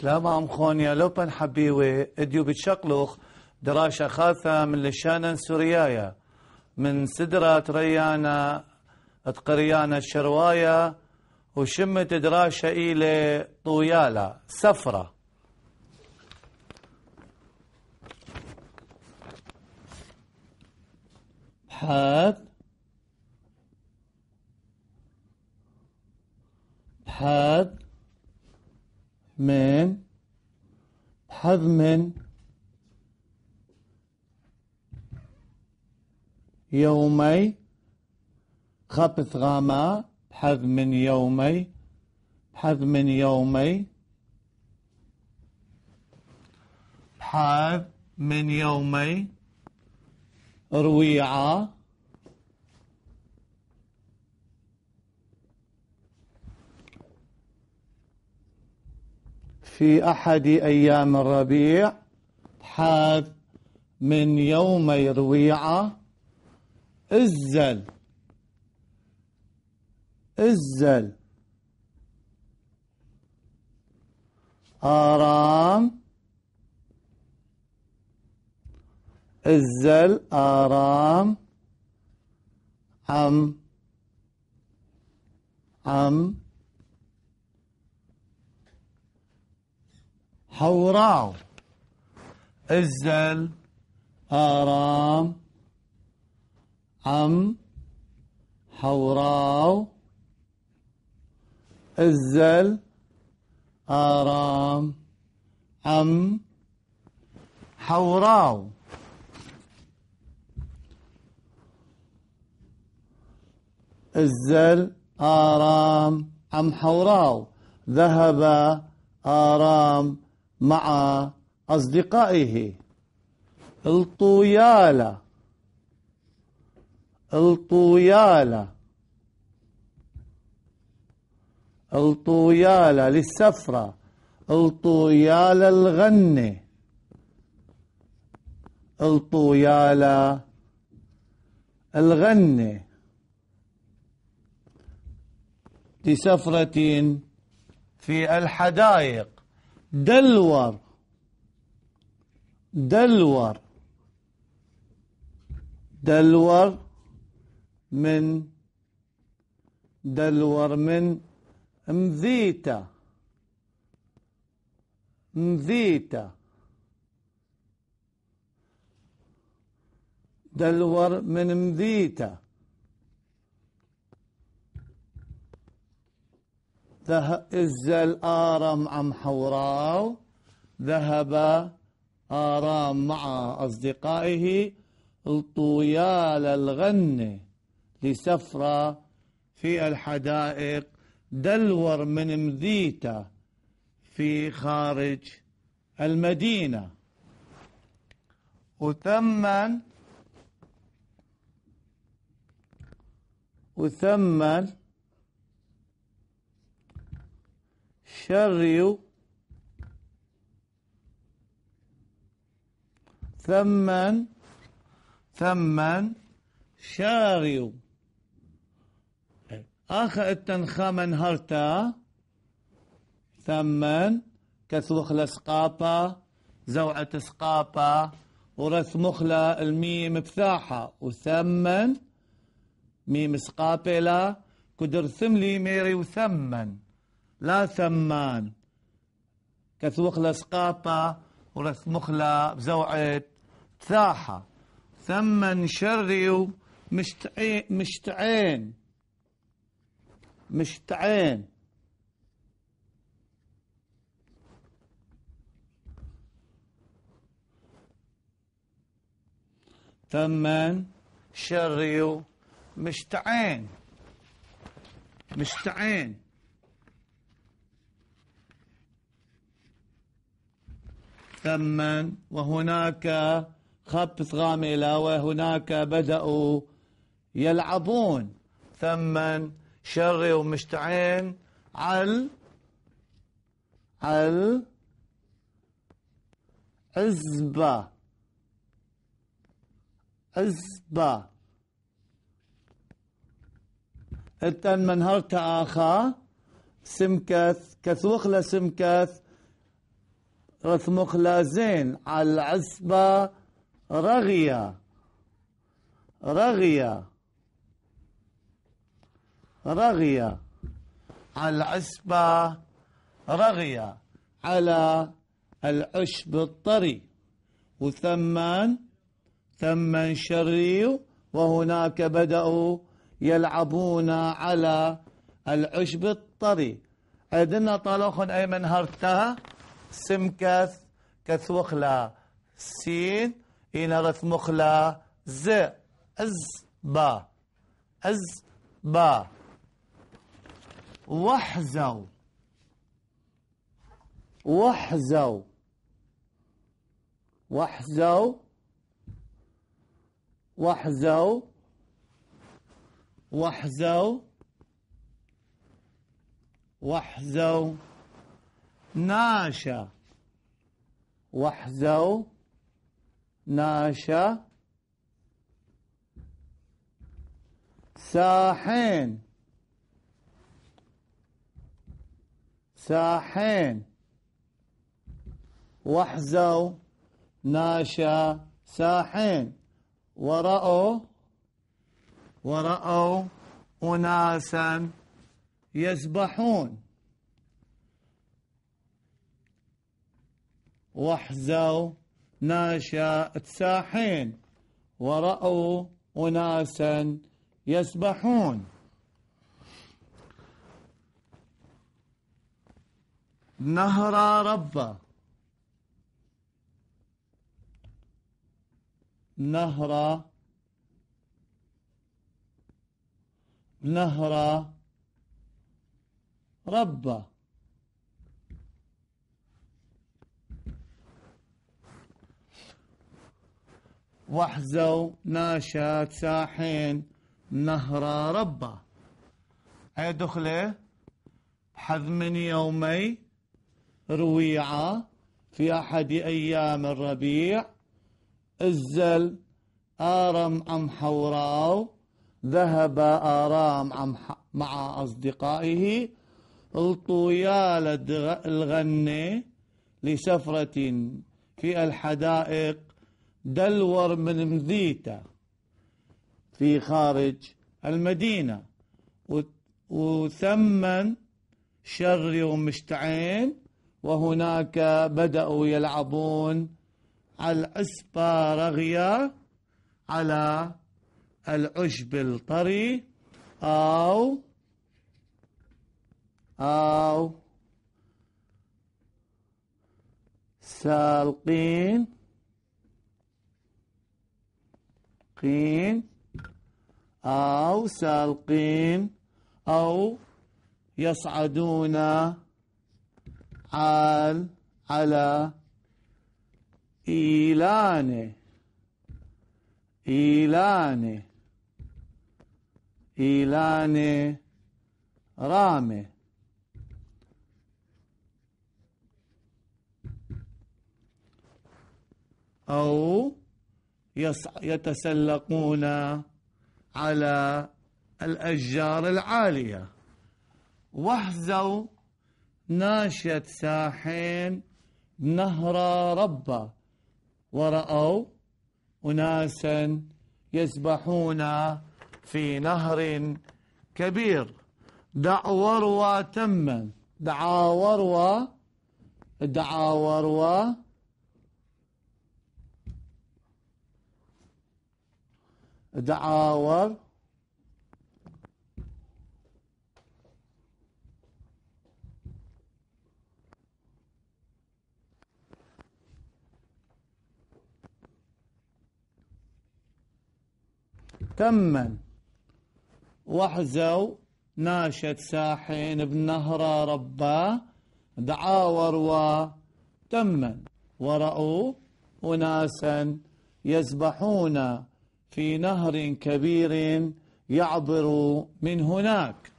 سلامة أم خونيا لوبن حبيوي اديو بتشقلوخ دراشة خاثة من لشانا سوريايا من سدرة تريانا تقريانا الشروايا وشمت دراشة إلى طويالة سفرة بحاد بحاد من من يومي خبث غاما من يومي من يومي بحذ من يومي رويعه في أحد أيام الربيع حاذ من يومي رويعة ازل ازل آرام ازل آرام عم عم حوراو ازل آرام عم حوراو ازل آرام عم حوراو ازل آرام عم حوراو ذهب آرام مع أصدقائه الطويالة الطويالة الطويالة للسفرة الطويالة الغنة الطويالة الغنة لسفرة في الحدائق دلور دلور دلور من دلور من مذيتا مذيتا دلور من مذيتا إز الآرام عم حوراو ذهب آرام مع أصدقائه الطويال الغنة لسفرة في الحدائق دلور من مذيته في خارج المدينة وثمن وثمن شريو ثمن ثمن شاريو آخر التنخامن هرتا ثمن كثوخ لسقابا زوعة سقابا ورث مخلا الميم بثاحة وثمن ميم سقابلا كدر ثملي ميري وثمن لا ثمان كثوخ لسقاطة ورسمخ بزوعت تاحة ثمن شريو مشتعين مشتعين مشتعين ثمن شريو مشتعين مشتعين ثما وهناك خبث غاملة وهناك بدأوا يلعبون ثما شري ومشتعين على على عزبة عزبة التن هرت آخا سمكث كثوخلة سمكث رثمخ لازين على العصبة رغية رغية رغية على العصبة رغية على العشب الطري وثمن ثمن شري وهناك بدأوا يلعبون على العشب الطري عندنا طلخن أيمن هرتها سمكث كث وخلا سين إنرث مخلا ز أز با أز با وحزو وحزو وحزو وحزو وحزو, وحزو ناشا واحذو ناشا ساحين ساحين واحذو ناشا ساحين ورأوا ورأوا أناسا يسبحون وحزوا ناشا تساحين ورأوا أناسا يسبحون نهر ربه نهر نهر ربه وحزو ناشات ساحين نهر ربه هي دخله حذم يومي رويعة في أحد أيام الربيع الزل آرم أم حوراو ذهب آرام مع أصدقائه الطويال الغني لسفرة في الحدائق دلور من مديته في خارج المدينة وثمن شر يوم مشتعين وهناك بدأوا يلعبون على الأسبا رغية على العشب الطري أو أو سالقين قين أو سالقين أو يصعدون عال على إيلانه إيلانه إيلانه رامه أو يتسلقون على الأشجار العالية وحزوا ناشية ساحين نهر ربه ورأوا أناسا يسبحون في نهر كبير دع وروى تما دعا وروى دعا وروى دعاور تمن وحزو ناشد ساحين بنهر ربا دعاور تمن ورأوا أناسا يذبحون في نهر كبير يعبر من هناك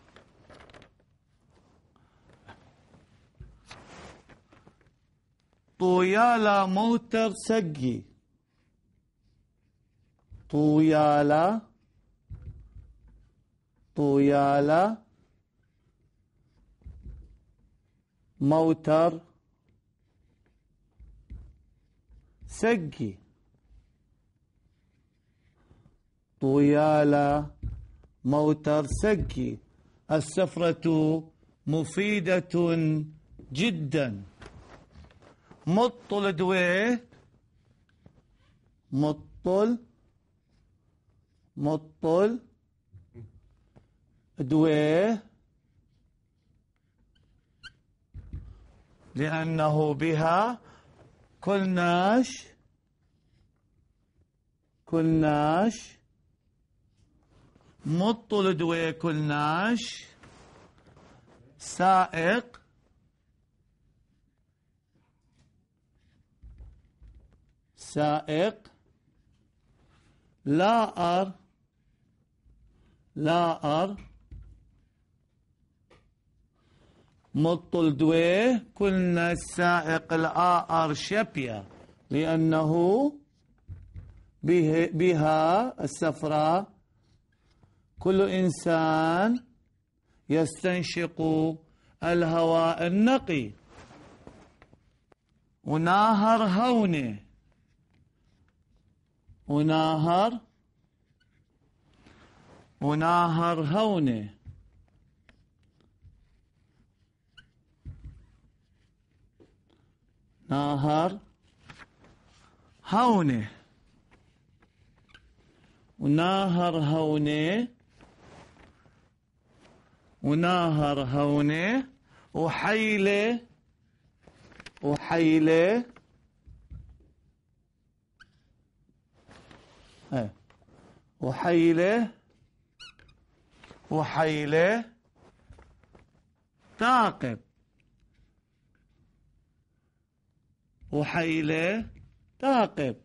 طويالا موتر سجي طويالا طويالا موتر سجي طويالة موتر سكي السفرة مفيدة جدا مطل دويه مطل مطل دويه لأنه بها كلناش كلناش مطل دوي كلناش سائق سائق لا أر لا أر مطل دوي كلنا السائق الآر شبية لأنه به بها السفرة كل إنسان يستنشق الهواء النقي وناهر هونه وناهر وناهر هونه ناهر هونه وناهر هونه وناهر هونه وحيلة وحيلة إيه. وحيلة وحيلة تعقب وحيلة تعقب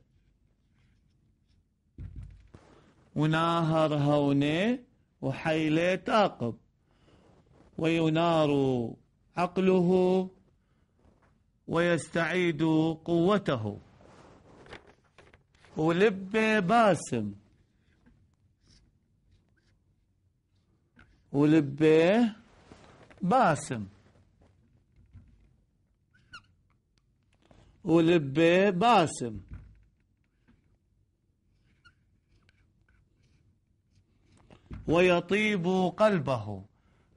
وناهر هونه وحيلة تعقب وينار عقله ويستعيد قوته ولب باسم ولب باسم ولب باسم ويطيب قلبه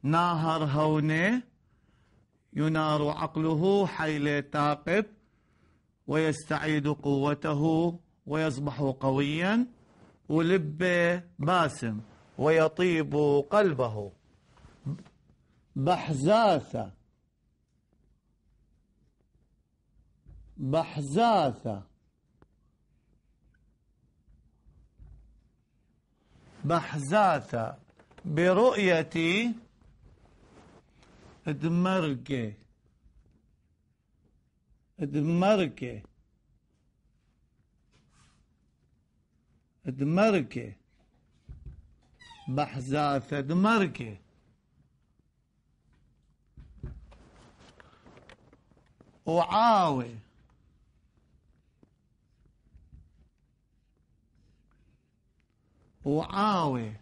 ناهر هونه ينار عقله حيل ثاقب ويستعيد قوته ويصبح قويا ولب باسم ويطيب قلبه بحزاثة بحزاثة بحزاثة برؤيتي دمركة دمركة دمركة بحزاثة دمركة وعاوي وعاوي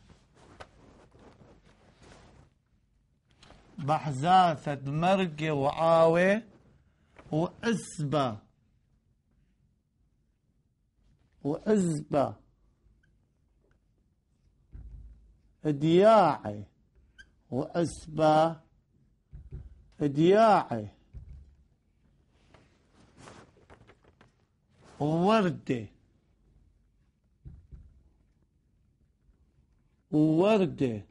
بحزاثة مرقة وعاوة وعزبة وعزبة دياعي وعزبة دياعي ووردة ووردة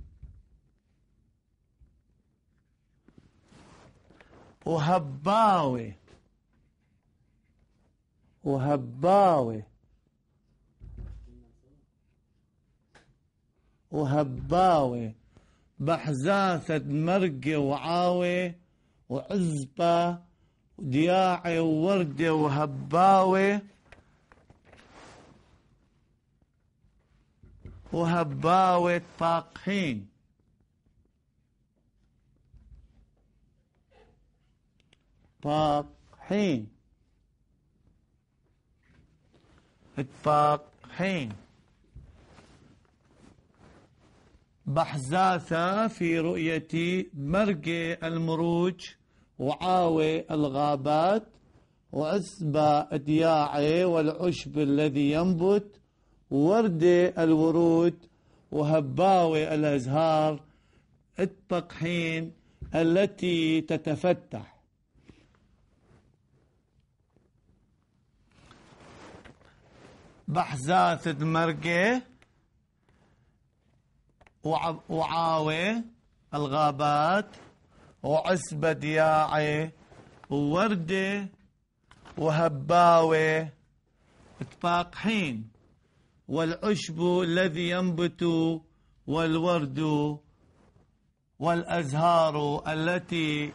وهباوي وهباوي وهباوي بحزاثة مرقة وعاوي وعزبة ودياعي ووردة وهباوي وهباوي طاقحين إطلاق حين إطلاق حين بحزاثة في رؤية مرج المروج وعاوي الغابات وعزبة الدياعي والعشب الذي ينبت وردة الورود وهباوي الأزهار التقحين التي تتفتح بحزات دمرقة وعاوة الغابات وعسبة دياعي ووردة وهباوة اتفاقحين والعشب الذي ينبت والورد والأزهار التي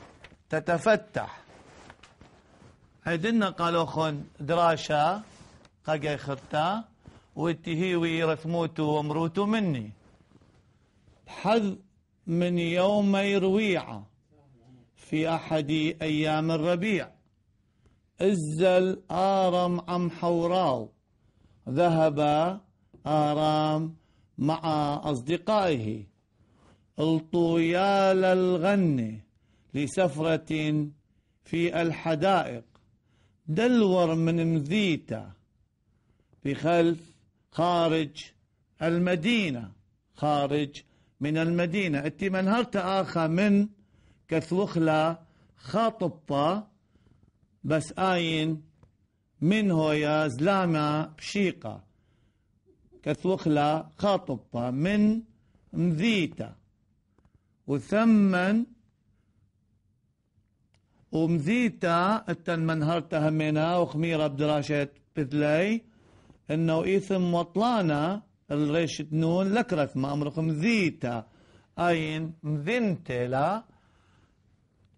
تتفتح عندنا قالوا خن دراشة قاقا خرتا واتهيوي رثموتو ومروتو مني حذ من يومي يرويع في أحد أيام الربيع إزل آرم عم حوراو ذهب آرام مع أصدقائه الطويال الغن لسفرة في الحدائق دلور من مذيته في خلف خارج المدينة خارج من المدينة اتي من هرت آخا من كثوخلا خاطبة بس آين من هويا زلامة بشيقة كثوخلا خاطبة من مذيتا وثمن ومذيتا اتن منهرتها منها وخميرة بدراشة بذلي انه ايثم وطلانا الغيش نون لكرت ما امركم ذيتا اين مذنتلا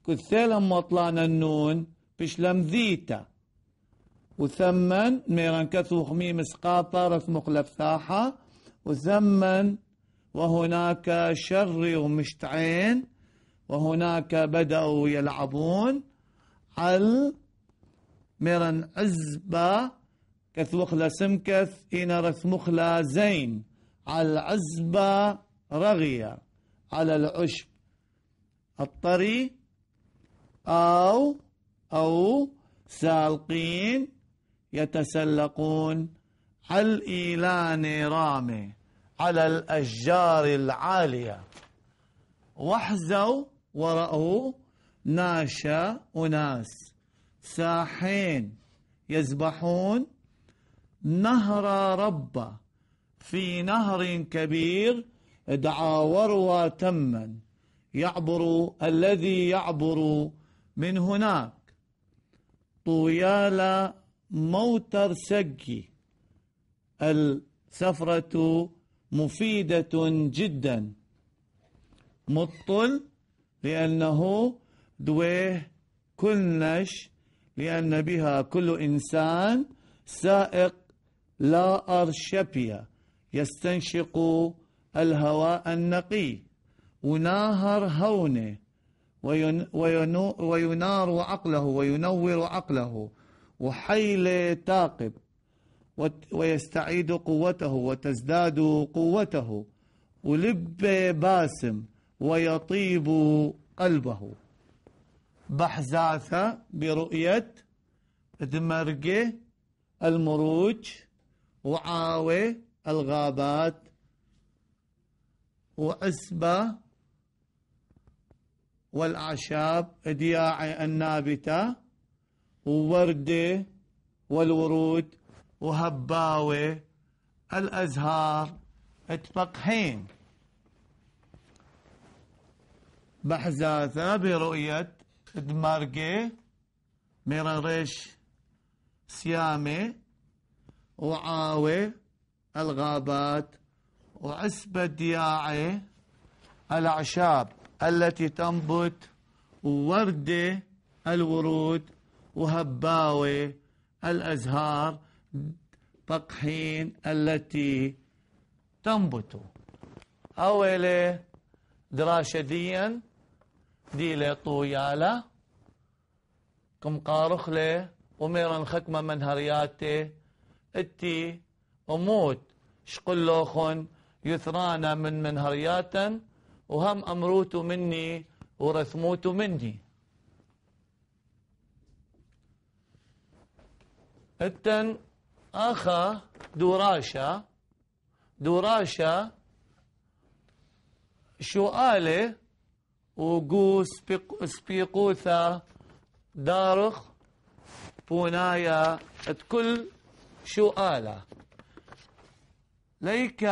كثيلم وطلانة النون بشلم ذيتا وثمن ميران كثو خميم اسقاطة رثم ساحة وثمن وهناك شر ومشتعين وهناك بدأوا يلعبون على ميران عزبة كثوخلا سمكث إن رثمخلا زين على العزبة رغية على العشب الطري أو أو سالقين يتسلقون على إيلان رامي على الأشجار العالية وحزوا ورأوا ناشا أناس ساحين يسبحون نهر ربه في نهر كبير دعا وروى تما يعبر الذي يعبر من هناك طويال موتر سجي السفرة مفيدة جدا مطل لأنه دويه كلنش لأن بها كل إنسان سائق لا أرشبيا يستنشق الهواء النقي وناهر هونه وينار عقله وينور عقله وحيل تاقب ويستعيد قوته وتزداد قوته ولب باسم ويطيب قلبه بحزاثة برؤية دمرقه المروج وعاوي الغابات وعسبة والأعشاب دياعة النابتة ووردة والورود وهباوي الأزهار اتفقحين بحزاثة برؤية دمارقة ميرارش سيامي وعاوي الغابات وعسبة دياعي الأعشاب التي تنبت ووردة الورود وهباوي الأزهار بقحين التي تنبت أولي دراشديا ديلة طويالة كم قارخلة وميرا خكمة من هرياتي اتي أموت شقلوخن يثرانا من منهرياتا وهم أمروت مني ورثموت مني اتن أخا دوراشا دوراشا شؤالة وقو سبيقوثا دارخ بونايا اتكل شو قال ليك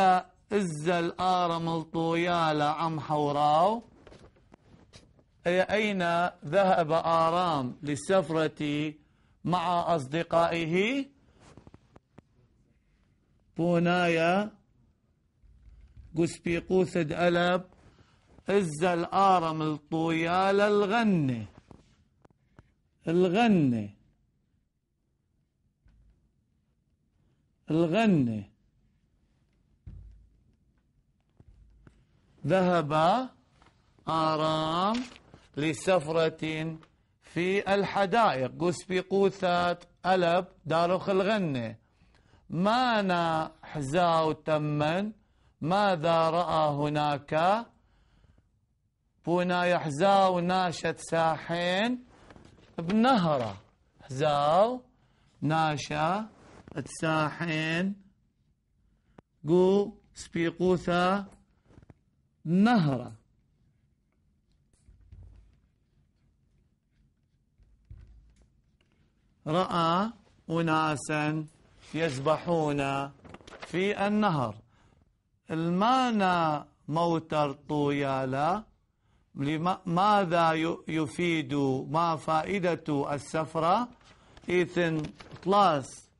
إز آر ملطويالة عم حوراو أين ذهب آرام للسفرة مع أصدقائه بونايا قسبيقوثد ألب إز آرم الطويال الغنة الغنة الغنة ذهب آرام لسفرة في الحدائق قسبي قوثات ألب دارخ الغنة مانا حزاو تمن ماذا رأى هناك بونا يحزاو ناشت ساحين بنهرة حزاو ناشا الساحين قو سبيقوثا نهرة رأى أناسا يسبحون في النهر المانا موتر طويالا ماذا يفيد ما فائدة السفرة إذن طلاس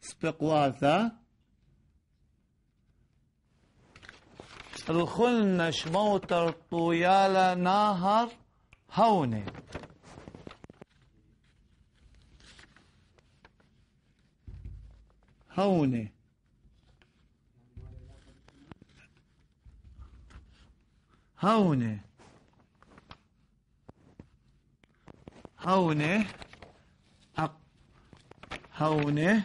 سبقواثا الخلنا شموتر طويال ناهر هوني هوني هوني هوني هوني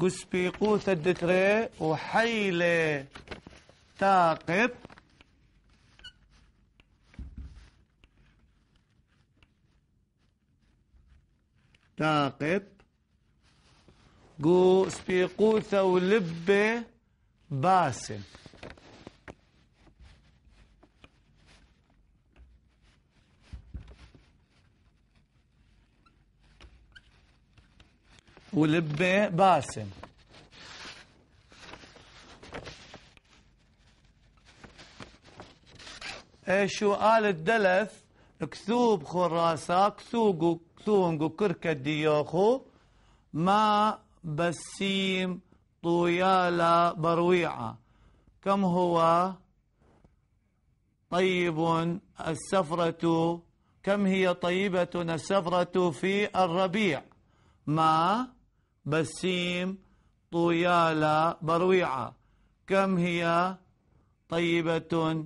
قسبيقو ثدتري وحيلة تاقب تاقب قسبيقو ولبة باسم ولبي باسم شو قال الدلف كثوب خراسة كثوب كثونغ كركة ديوخو ما بسيم طويالة برويعة كم هو طيب السفرة كم هي طيبة السفرة في الربيع ما بسيم طيالة برويعة كم هي طيبة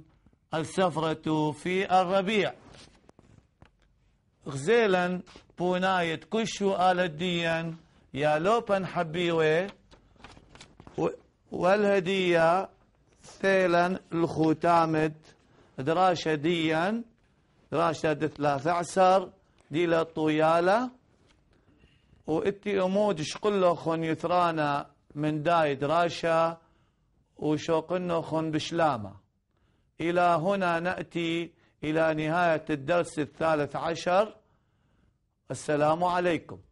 السفرة في الربيع غزيلا بونايت كشو آل آلديا يا لوبن حبيوي والهدية ثيلا الخوتامد دراشة ديا دراشة ثلاثة عشر دي للطيالة وإتي أمود شقل خن يثرانا من داي دراشة وشوقن خن بشلامة إلى هنا نأتي إلى نهاية الدرس الثالث عشر السلام عليكم